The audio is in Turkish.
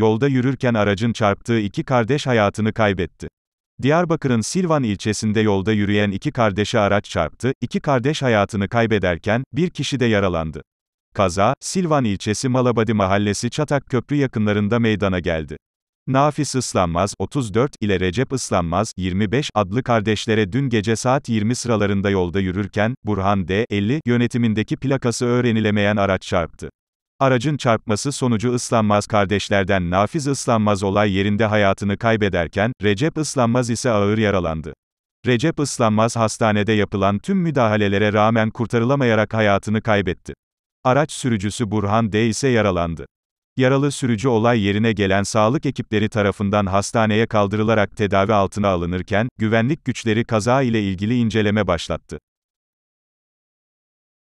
yolda yürürken aracın çarptığı iki kardeş hayatını kaybetti. Diyarbakır'ın Silvan ilçesinde yolda yürüyen iki kardeşe araç çarptı, iki kardeş hayatını kaybederken, bir kişi de yaralandı. Kaza, Silvan ilçesi Malabadi mahallesi Çatak Köprü yakınlarında meydana geldi. Nafis Islanmaz, 34, ile Recep Islanmaz, 25, adlı kardeşlere dün gece saat 20 sıralarında yolda yürürken, Burhan D. 50, yönetimindeki plakası öğrenilemeyen araç çarptı. Aracın çarpması sonucu ıslanmaz kardeşlerden Nafiz ıslanmaz olay yerinde hayatını kaybederken, Recep ıslanmaz ise ağır yaralandı. Recep ıslanmaz hastanede yapılan tüm müdahalelere rağmen kurtarılamayarak hayatını kaybetti. Araç sürücüsü Burhan D ise yaralandı. Yaralı sürücü olay yerine gelen sağlık ekipleri tarafından hastaneye kaldırılarak tedavi altına alınırken, güvenlik güçleri kaza ile ilgili inceleme başlattı.